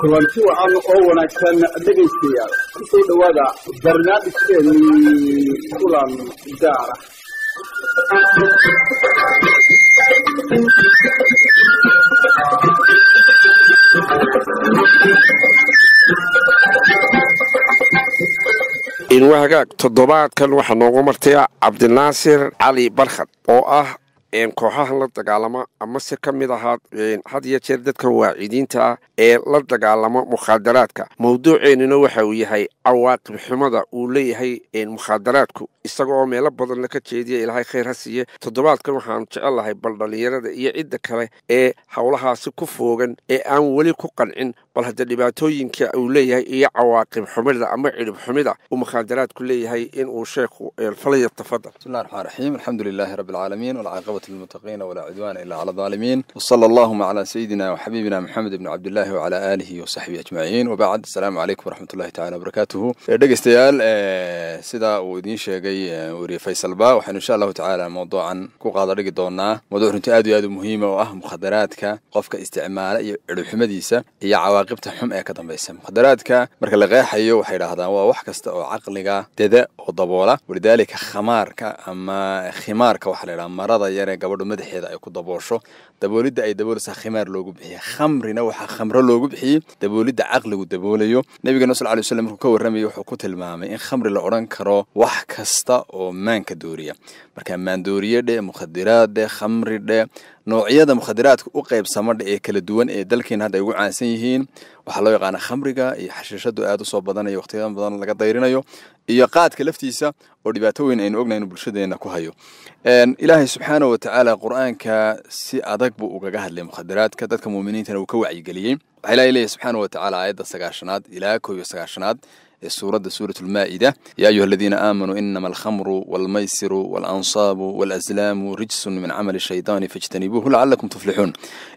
kulanti wacan oo wanaagsan dhegaystayaal kusoo dhowaada barnaamijkeennii kulan gaara inwa hagaag toddobaadkan waxaa noogu martaya cabdinaasir cali barkhad oo ah kooxahan la dagaalama amase ka mid ahaa had iyo jeer dadka waacidiinta ah ee la dagaalamo mukhaadaraadka mawduuceennuna waxa uu yahay cawaaqib xumada uu leeyahay mukhaadaraadku isaga oo meelo badanna ka jeediya ilaahay khayr ha siiye toddobaadkan waxaan jecel lahay bal dhallinyarada iyo cidda kale ee howlahaasi ku foogan ee aan weli ku qancin bal haddee dhibaatooyinka uu leeyahay iyo cawaaqib xumida ama cidhib xumida uu mukhaadaraadku leeyahay inuu sheekhu eelfalaya tafadal bismi llahi raxmaan raxiim alxamdu lilahi rabbi alcaalamiin walcaaqibati lilmuttaqiina walaa cudwaana ilaa cala adaalimiin wasala allahuma calaa sayidina waxabiibina moxamed ibni cabdillaahi wacala aalihi wasaxbihi ajmaciin wabacd assalaamu calaykum waraxmatullahi tacala wabarakaatuhu dhegeystayaal sidaa uu idiin sheegay weriye faysalba waxaynu insha allahu tacaala mawduucan ku qaada dhigi doonaa mawduuc runtii aad iyo aad u muhiima oo ah mukhaadaraadka qofka isticmaala iyo cidhibxumadiisa iyo cawaaqibta xum ee ka dambaysa mukhadaraadka marka la qeexayo waxay idhaahdaan waa wax kasta oo caqliga dada oo daboola walidaalika khamaarka ama khimaarka waxaa ladhaha marada yaree gabadhu madaxeeda ay ku daboosho daboolidda ay daboolaysaa khimaar loogu bixiyey khamrina waxaa khamro loogu bixiyey daboolidda caqligu daboolayo nebigana sal ly slm markuu ka warramayay wuxuu ku tilmaamay in khamri la odhan karo wax kasta oo maanka dooriya marka maandooriye dhe mukhadiraad dhe khamri dhe noocyada mukhadiraadka u qaybsamadha ee kala duwan ee dalkeena hadda ay ugu caansan yihiin waxaa loo yaqaana khamriga iyo xashiishadu aad usoo badanaya wakhtiyaa badan laga dayrinayo iyo qaadka laftiisa oo dhibaato weyn aynu ognahay inuu bulshadeena ku hayo ilaahay subxaana wa tacaala qur-aanka si adag buu ugaga hadlay mukhadiraadka dadka muuminiintana uu ka wacyigeliyey waxaa ilaahay leeyahy subxaana wa tacaala aayadda sagaashanaad ilaa koob iyo sagaashanaad سورة سورة المائدة يا أيها الذين آمنوا إنما الخمر والميسر والأنصاب والأزلام رجس من عمل الشيطان فاجتنبوه لعلكم تفلحون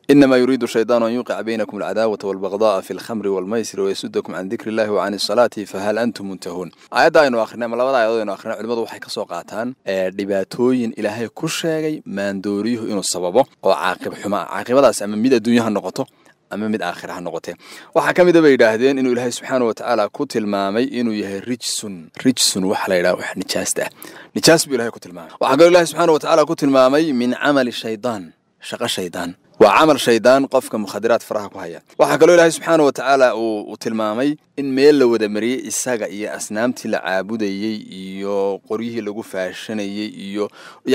إنما يريد الشيطان أن يوقع بينكم العداوة والبغضاء في الخمر والميسر ويسدكم عن ذكر الله وعن الصلاة فهل أنتم منتهون آيات آيات آخرنا ما نعم، لابد آيات إنو آخرنا نعم، علماء وحيك سوقاتان لباتوين آه، دباتوين إلهي كشاقي ما ندوريه إنو السبب وعاقب حما عاقب هذا سأمم ميدا دنيا النقطة ama mid aakhira ha noqotee waxaa ka midaba yidhaahdeen inuu ilaahay subxaana watacaala ku tilmaamay inuu yahay rijsun rijsun waxa la yidhaha wax nijaasta ah nijaas buu ilahay ku tilmaamay waxaa kaloo ilahay subxaana watacaala ku tilmaamay min camali shaydaan shaqo shaydaan waa camal shaydaan qofka mukhadiraad faraha ku haya waxaa kaloo ilaahay subxaana wa tacaala uu tilmaamay in meel la wada mariyey isaga iyo asnaamtii la caabudayey iyo qoryihii lagu faashanayey iyo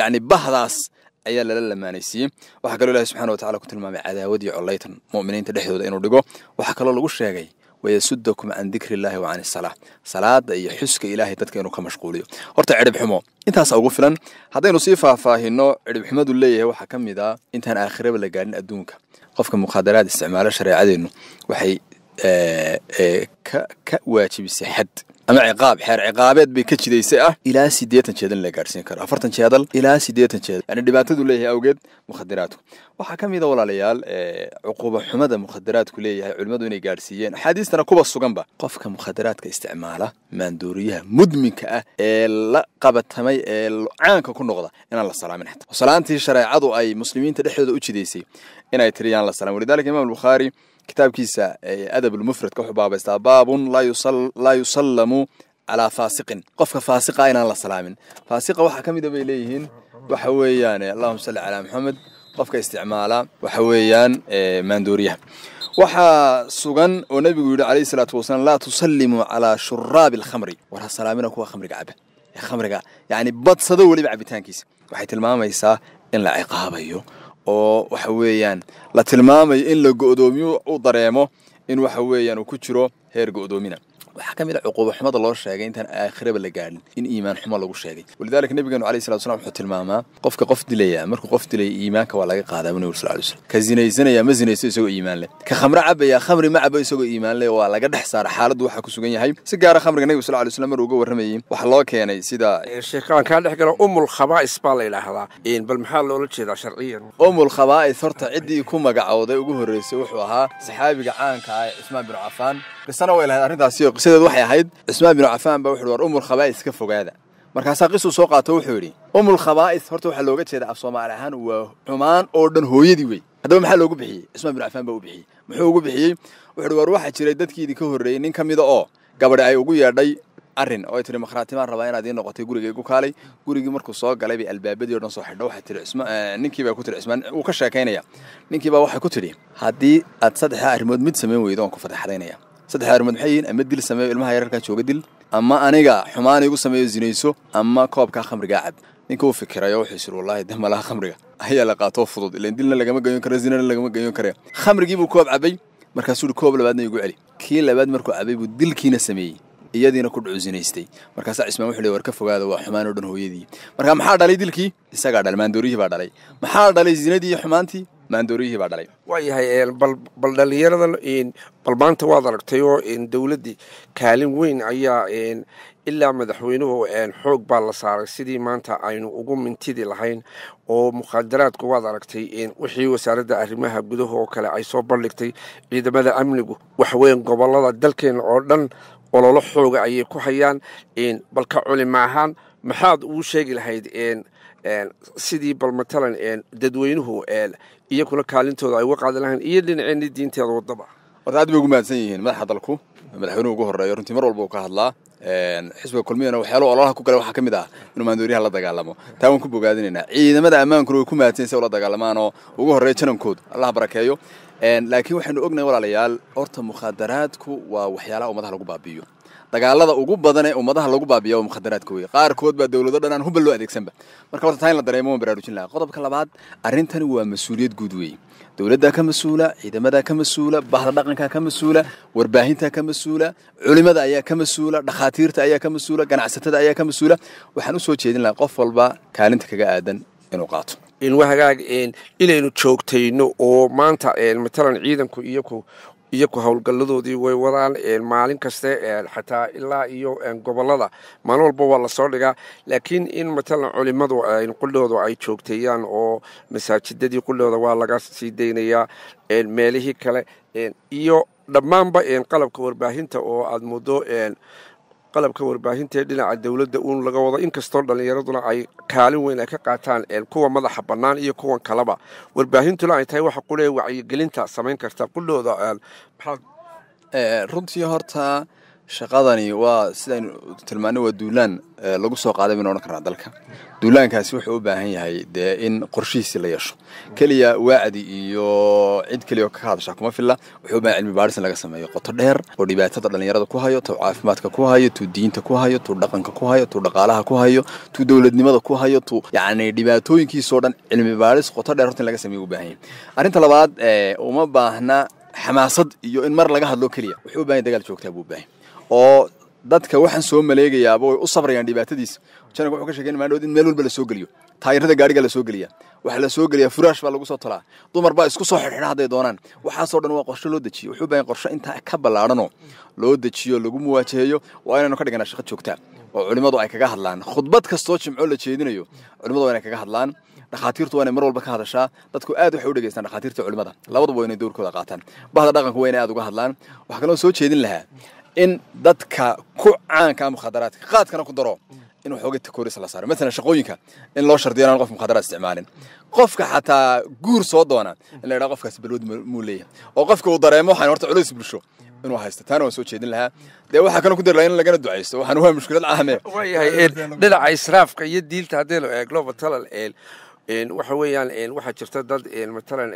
yacni bahdaas ayaa lala lamaanaysiiyey waxaa kaloo ilahi subxana watacala ku tilmaamay cadaawad iyo collaytan mu'miniinta dhexdooda inuu dhigo waxaa kaloo lagu sheegay wayasudakum can dikri illahi wa can isalaa salaada iyo xuska ilaahay dadka inuu ka mashquuliyo horta cidhibxumo intaasa ugu filan haddaynu sii faahfaahino cidhibxumadu leeyahay waxaa ka mid a ah intaan aakhiraba la gaarin adduunka qofka mukhaadaraad isticmaalo shareecadeennu waxay eh, eh, ka waajibisay xad ama ciqaab xeer ciqaabeed bay ka jidaysay ah ilaa sideetan jeedan la gaarhsiin karo afartan jeedal ilaa sideetan jeedal yani dhibaatadu leeyahay awgeed mukhadaraadku waxaa ka mid a ah walaalayaal eh, cuquuba xumada mukhadaraadku leeyahay culimmadu inay gaadhsiiyeen axaadiistana kuba suganba qofka mukhadaraadka isticmaala maandooriyaha mudminka ah ee la qabatamay ee caanka ku noqda inaan la salaamin xataa salaantii shareecadu ay muslimiinta dhexdooda u jidaysay inay tiriyaan la salaam walidaalika imaam albukhaari kitaabkiisa adabulmufrad ka wuxuu baabaystaa baabun laa yusallamu calaa faasiqin qofka faasiqa inaan la salaamin faasiqa waxaa ka mid bay leeyihiin waxa weeyaan allahuma salli calaa maxamed qofka isticmaala waxa weeyaan maandooriyaha waxaa sugan oo nabigu yidhi alayh salaatu wasalaam laa tusallimuu calaa shuraabi alkhamri war salaamina kuwa khamriga cabe khamriga yani badsado weliba cabitaankiisa waxay tilmaamaysaa in la ciqaabayo oo waxa weeyaan la tilmaamayo in la go doomiyo u dareemo in waxa weeyaan uu ku jiro heer go'doomina waxaa ka mid ah cuquubo xumada loo sheegay intaan aakhiraba la gaadhin in iimaan xumo lagu sheegay walidaalika nabigeenu calayhi salatu salam wuxuu tilmaamaa qofka qof dilaya markuu qof dilaya iimaanka waa laga qaadaa nabigu sal alay slam ka zinaysanaya ma zinaysto isagoo iimaan leh ka khamre cabaya khamri ma cabo isagoo iimaan leh waa laga dhex saara xaaladdu waxaa ku sugan yahay si gaara khamriga nabigu sal alay slam mar uga warramayay waxaa loo keenay sida sheekaan kaa dhex gala umul khabaa'is baa la yidhaahdaa bal maxaa loola jeedaa sharciyan umul khabaa'is horta ciddii ku magacowday ugu horreysay wuxuu ahaa saxaabiga caanka ah cismaan bin cafaan قصنا ويا الأرين تاسيو قصة ذو حيد اسماء بن عفان بوحور أم الخبائس كيف فوق هذا مركز قصة سوق توحوري أم الخبائس هرتوا حلوة كذا أفسو مع رهان وعمان أردن هو يدوي هذا هو حلوة بحي اسماء بن عفان بوحي محو بحي وحور واحد شريدت كي ذكره الرين إن كم إذا آه قبل أي وجو يردي أرين أو ترى مخرات ما ربعي نادين نقطة يقول يقول كالي يقول يقول مركز سوق قال أبي الباب بدي أردن صح الدوحة ترى اسماء آه، نينك يبغى كتر اسماء وكشة كينيا نينك يبغى واحد كتري هذه أتصدح أرمود مد سمين ويدون كفر حدينيا saddex arrimood maxay ama dil sameeyo ilmaha yararkaa jooga dil ama aniga xumaan igu sameeyo zinayso ama koobkaa khamrigaa cab ninka u fikirayo wuxuu isiri wallaahi de malaha khamriga ayaa la qaatoo fudud ilan dilna lagama ganyoon kara zinana lagama ganyoon karaya khamrigiibuu koob cabay markaasuu uhi koob labaadna igu celi kii labaad markuu cabay buu dilkiina sameeyey iyadiina ku dhucusinaystay markaasaa cismaan wuxuu leey war ka fogaada waa xumaan oo dhan hooyadii markaa maxaa dhalay dilkii isagaa dhalay maandooriyihii baa dhalay maxaa dhalay zinadii xumaantii maandooriyihii baa dhalay waayahay bal dhalinyarada bal maanta waad aragtay oo dowladdii kaalin weyn ayaa ilaa madaxweynuhu xoog baa la saaray sidii maanta aynu ugu mintidi lahayn oo mukhaadaraadku waad aragtay wixii wasaaradda arrimaha gudaha oo kale ay soo bandhigtay ciidamada amnigu waxweyn gobolada dalkeena oo dhan ololo xooga ayay ku hayaan balka culimo ahaan maxaad ugu sheegi lahayd sidii bal matalan dadweynuhu iyaguna kaalintooda ay uga qaadan lahayn iyo dhinaceeni diinteeda wadaba horta aad bay ugu mahadsan yihiin madaxa dalku madaxweynuhu ugu horeeyo runtii mar walba uu ka hadlaa xisbiga kulmiyana waxyaalo ololaha ku gala waxaa ka mid ah inuu maandooriyaha la dagaalamo taa waan ku bogaadinaynaa ciidamada ammaankuna way ku mahadsan say ula dagaalamaanoo ugu horreeya janankoodu allaha barakeeyo laakiin waxaynu ognahay walaalayaal horta mukhaadaraadku waa waxyaalaha ummadaha lagu baabi'iyo dagaalada ugu badan ee ummadaha lagu baabiya waa mukhadaraadka wey qaarkood baa dowlado dhanaan aan hubal loo adeegsanba marka horta taa in la dareemo waan baraarujin lahaa qodobka labaad arrintani waa mas-uuliyad guud weeye dowladdaa ka mas-uula ciidamadaa ka mas-uula bahda dhaqankaa ka mas-uula warbaahintaa ka mas-uula culimada ayaa ka mas-uula dhakhaatiirta ayaa ka mas-uula ganacsatada ayaa ka mas-uula waxaan usoo jeedin lahaa qof walba kaalinta kaga aadan inuu qaato inaynu joogtayno oo maanta eh, matalan ciidanku iyaku iyaku howlgalladoodii way wadaan maalin kaste xataa ilaa iyo gobolada maalin walba waa lasoo dhigaa laakiin in matalan culimadu quldhoodu ay joogteeyaan oo masaajidadii qulhooda waa laga sii daynayaa meelihii kale iyo dhammaanba qalabka warbaahinta oo aada muddo qalabka warbaahinta ee dhinaca dowladda uun laga wado inkastoo dhallinyaraduna ay kaalin weyn ay ka qaataan kuwa madaxa bannaan iyo kuwan kaleba warbaahintuna ay tahay waxa qulee wacyigelinta samayn karta qudhooda runtii horta shaqadani waa sidaynu tilmaano waa duulaan lagu soo qaaday baynu odhan karnaa dalka duulaankaasi wuxuu u baahan yahay dee in qorshihiisii la yeesho keliya waacdi iyo cid keliya oo ka hadashaa kuma filla wuxuu u baahan cilmi baadhis in laga sameeyo qoto dheer oo dhibaatada dhallinyarada ku hayo tuu caafimaadka ku hayo tuu diinta ku hayo tuu dhaqanka ku hayo tuu dhaqaalaha ku hayo tuu dowladnimada ku hayo tuu yacni dhibaatooyinkiisoo dhan cilmi baadhis qoto dheer horta in laga sameeyo u baahan yahay arrinta labaad uma baahna xamaasad iyo in mar laga hadlo keliya wuxuu u bahan yahay dagaal joogtaa buu u baahan oo dadka waxaan soo maleegayaaba way u sabrayaan dhibaatadiisa janag wuxuu ka sheekeyn maandhood in meel walba lasoo geliyo taayirada gaarigaa lasoo geliyaa waxaa lasoo geliyaa furaash baa lagu soo tolaa dumar baa isku soo xidxidha hadday doonaan waxaasoo dhan waa qorsho loo dejiyo wuxuu baahan qorsho intaa ka ballaadhanoo loo dejiyo lagu muwaajaheeyo waa inaynu ka dhiganaa shaqo joogtaa oo culimmadu ay kaga hadlaan khudbad kastoo jimco la jeedinayo culimmadu waa inay kaga hadlaan dhakhaatiirtu waa inay mar walba ka hadashaa dadku aad waxay u dhegeystaan dhakhaatiirta culimmada labaduba waa inay dowrkooda qaataan bahda dhaqanku waa inay aad uga hadlaan waxaa kaloo soo jeedin lahaa in dadka ku caanka mukhadaraadka qaadkana ku daro inuu xooga takoris la saaro maalan shaqooyinka in loo shardiyo inaan qof mukhadaraad isticmaalin qofka xataa guur soo doona in la yidhaha qofkaas balwad muu leeyahay oo qofka uu dareemo waxaan horta culays bulsho inuu haysto taana waan soo jeedin lahaa dee waxaa kana ku dari lahaa in lagana ducaysto waxaan waa mushkilad caame waayahay dhinaca israafka iyo diilta haddii la eeglo matalan waxa weeyaan waxaa jirta dad matalan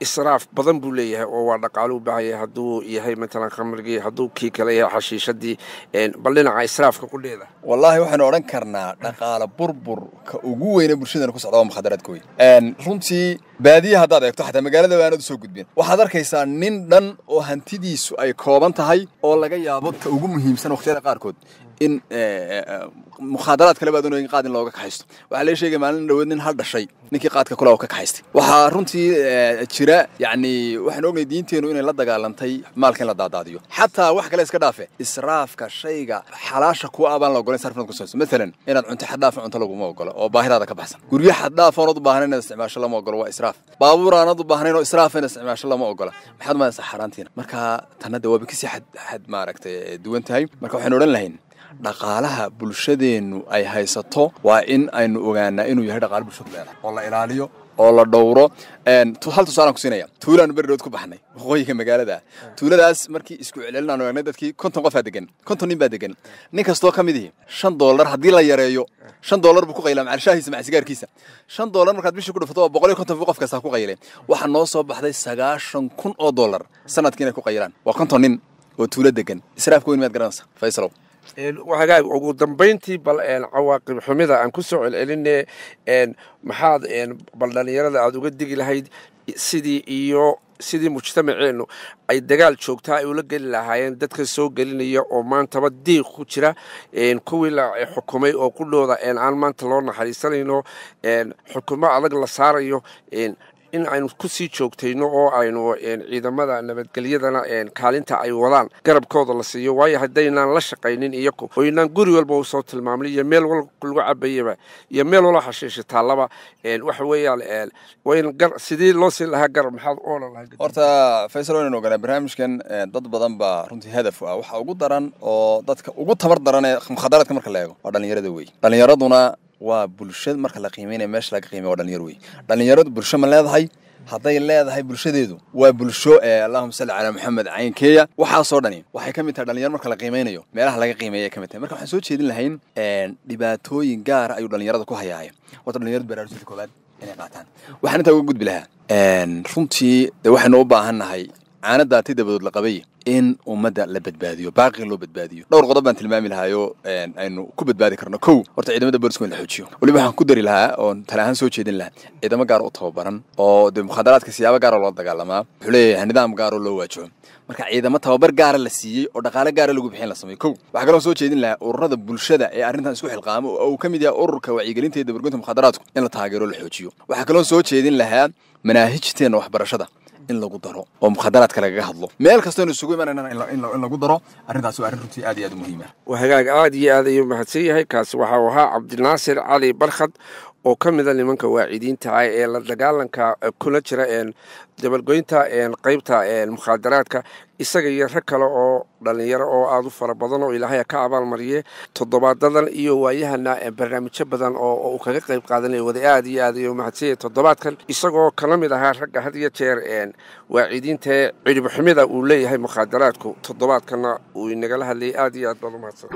israaf badan buu leeyahay oo waa dhaqaalu baahaya haduu yahay matalan khamrigii hadduu kii kale yahay xashiishadii bal dhinaca israafka ku dheeda wallaahi waxaanu odhan karnaa dhaqaale burburka ugu weyne bulshadana ku socda waa mukhadaraadka wey runtii baadiya haddaad eegto xataa magaaladaba aanad usoo gudbin waxaad arkaysaa nin dhan oo hantidiisu ay kooban tahay oo laga yaabo ta ugu muhiimsan wakhtiyada qaarkood in mukhaadaraad kale baadonooyin qaad in looga kaxaysto waxaa laga sheegay maalin dhaweed nin hal dhashay ninkii qaadka kule oo ka kaxaystay waxaa runtii jira yacni waxaan ognahay diinteenu inay la dagaalantay maalka in la daadaadiyo xataa wax kale iska dhaafe israafka shayga xalaasha ku ah baan la ogolan sarfinaad kusamayso maalan inaad cunto xad dhaaf cunto laguma ogolo oo baahidaada ka baxsan guryo xad dhaafoon ad u baahnayn inaad isticmaasho lama ogolo waa israaf baabuur aan ad u baahnayn oo israaf inaad isticmaasho lama ogola maxaad maadaysaa xaaraantiina marka tanada waaba kasii xad xad maaragtay duwan tahay marka waxaan odhan lahayn dhaqaalaha bulshadeennu ay haysato waa in aynu ogaanaa inuu yahay dhaqaala bulshadu leedahay oo la ilaaliyo oo la dhowro hal tusaalaan kusiinaya tuulaanu berdhood ku baxnay waqooyiga magaalada tuuladaas markii isku celcelinaan ognay dadkii konton qofaa degan konton nin baa degan nin kastoo ka midihii shan dollar haddii la yareeyo shan dollar buu ku qayla macalshaahiisa macasigaarkiisa shan dollar markaad bishii ku dhufato waa boqol iyo konton buu qof ku qayilay waxaa noo soo baxday sagaashan kun oo dollar sanadkii inay ku qayilaan waa konton nin oo tuulo degan israafka weyn maad garanaysa faysalow ugu dambayntii bal cawaaqib xumida aan kusoo soo celceline maxaad bal dhallinyarada aada uga digi lahayd sidii iyo sidii mujtamaceennu ay dagaal joogtaa ay ula geli lahaayeen dadka soo gelinaya oo maantaba diiq ku jira kuwii la xukumay oo qudhooda aan maanta loo naxariisanayno xukumo adag la saarayo in aynu kusii joogtayno oo aynu ciidamada nabadgelyadana kaalinta ay wadaan garabkooda la siiyo waayo haddaynaan la shaqaynin iyagu oynaan guri walba usoo tilmaamna iyo meel walba lagu cabayaba iyo meel walba xashiishi taallaba waxa weeyaan sidii loo siin lahaa garab maxaad u odhan lahaa horta faysal waynan oganaa barnaamijkan dad badan baa runtii hadaf u ah waxaa ugu daran oo dadka ugu tabar daran ee khamkhadaradka marka la eego waa dhallinyarada wey dhalinyaraduna waa bulshada marka la qiimeynaya meesha laga qiimey waa dhalinyaro wey dhalinyarad bulsho ma leedahay hadday leedahay bulshadeedu waa bulsho eh, allahuma salli calaa maxamed caynkeeya waxaasoo dhani waxay ka mid tahay dhalinyaro marka la qiimeynayo meelaha laga qiimeeya ka mid tahay marka waxaan soo jeedin lahayn eh, dhibaatooyin gaara ah ayuu dhalinyarada ku hayaay horta dhalinyaradu baraarujinta koowaad inay qaataan waxaan intaa uga gudbi lahaa eh, runtii de waxaynu u baahan nahay caanadaati dabadood la qabay in ummadda la badbaadiyo baaqi loo badbaadiyo dhowr qodob baan tilmaami lahaayo aynu ku badbaadi karno kow horta ciidamada booliska in la xoojiyo weliba waxaan ku dari lahaa oon tala ahaan soo jeedin lahaa ciidamo gaar u tababaran oo dee mukhadaraadka siyaabo gaaroo loola dagaalamaa wuxuu leeyahay nidaam gaaroo loo waajaho marka ciidamo tababar gaara la siiyey oo dhaqaale gaara lagu bixin la sameeyo kow waxaa kaloo soo jeedin lahaa ururada bulshada ee arrintan isku xilqaamo oo uu ka mid yahay ururka wacyigelinta iyo dabargoynta mukhadaraadku in la taageero la xoojiyo waxaa kaloo soo jeedin lahaa manaahijteena waxbarashada إن لغو درو ومخدرات كلاقا هدلو ميل كستان السوقي مانا إن لغو درو أرد أسو أرد رتي آدي آدي مهيمة وهيقاق آدي آدي مهتسي هاي كاس وحاوها عبد الناصر علي برخد oo ka mida ah nimanka waacidiinta ah ee la dagaalanka eh, kula jira dabalgoynta qeybta mukhaadaraadka isaga iyo rag kale oo dhallinyaro oo aada u fara badan oo ilaahay ka abaalmariye toddobaadadan iyo waayahana eh, barnaamijyo badan oo uu kaga qeyb qaadanay wada aad iyo aad iyo mahadsanya toddobaadkan isagoo kala mid ahaa ragga had iyo jeer waacidiinta waacidiintaee cidhibxumida uu leeyahay mukhaadaraadku toddobaadkana uu inagala hadlayay aad iyo aad baad u mahadsan